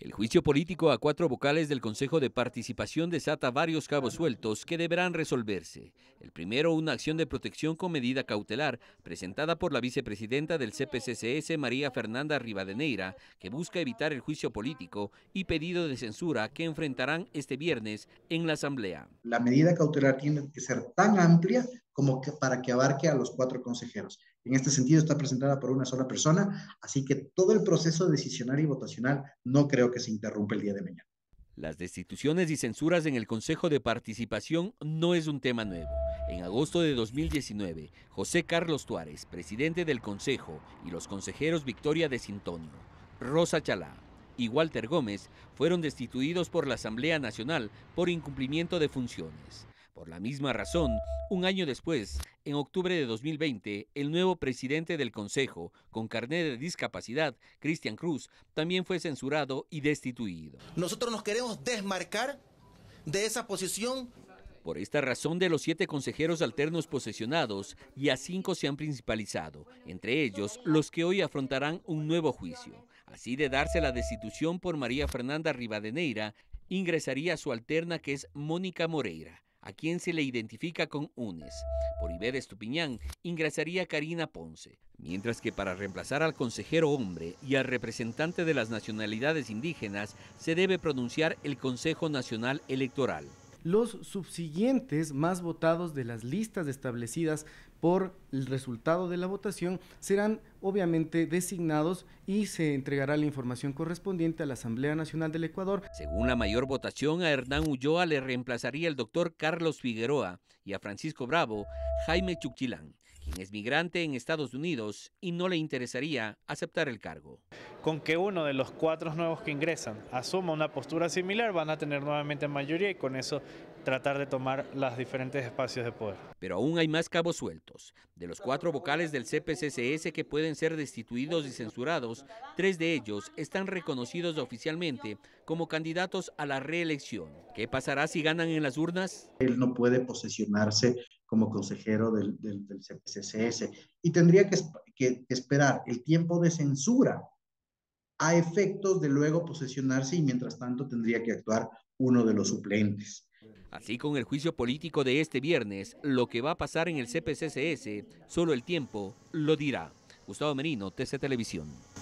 El juicio político a cuatro vocales del Consejo de Participación desata varios cabos sueltos que deberán resolverse. El primero, una acción de protección con medida cautelar, presentada por la vicepresidenta del CPCCS, María Fernanda Rivadeneira, que busca evitar el juicio político y pedido de censura que enfrentarán este viernes en la Asamblea. La medida cautelar tiene que ser tan amplia como que para que abarque a los cuatro consejeros. En este sentido, está presentada por una sola persona, así que todo el proceso decisional y votacional no creo que se interrumpa el día de mañana. Las destituciones y censuras en el Consejo de Participación no es un tema nuevo. En agosto de 2019, José Carlos Tuárez, presidente del Consejo, y los consejeros Victoria de Sintonio, Rosa Chalá y Walter Gómez fueron destituidos por la Asamblea Nacional por incumplimiento de funciones. Por la misma razón, un año después, en octubre de 2020, el nuevo presidente del Consejo, con carnet de discapacidad, Cristian Cruz, también fue censurado y destituido. Nosotros nos queremos desmarcar de esa posición por esta razón, de los siete consejeros alternos posesionados, ya cinco se han principalizado, entre ellos los que hoy afrontarán un nuevo juicio. Así de darse la destitución por María Fernanda Rivadeneira, ingresaría su alterna que es Mónica Moreira, a quien se le identifica con UNES. Por Iber Estupiñán ingresaría Karina Ponce, mientras que para reemplazar al consejero hombre y al representante de las nacionalidades indígenas se debe pronunciar el Consejo Nacional Electoral los subsiguientes más votados de las listas establecidas por el resultado de la votación serán obviamente designados y se entregará la información correspondiente a la Asamblea Nacional del Ecuador. Según la mayor votación, a Hernán Ulloa le reemplazaría el doctor Carlos Figueroa y a Francisco Bravo, Jaime Chuquilán quien es migrante en Estados Unidos y no le interesaría aceptar el cargo. Con que uno de los cuatro nuevos que ingresan asuma una postura similar, van a tener nuevamente mayoría y con eso tratar de tomar los diferentes espacios de poder. Pero aún hay más cabos sueltos. De los cuatro vocales del CPCCS que pueden ser destituidos y censurados, tres de ellos están reconocidos oficialmente como candidatos a la reelección. ¿Qué pasará si ganan en las urnas? Él no puede posesionarse como consejero del, del, CPCCS y tendría que, que esperar el tiempo de censura a efectos de luego posesionarse y mientras tanto tendría que actuar uno de los suplentes. Así con el juicio político de este viernes, lo que va a pasar en el CPCCS, solo el tiempo lo dirá. Gustavo Merino, TC Televisión.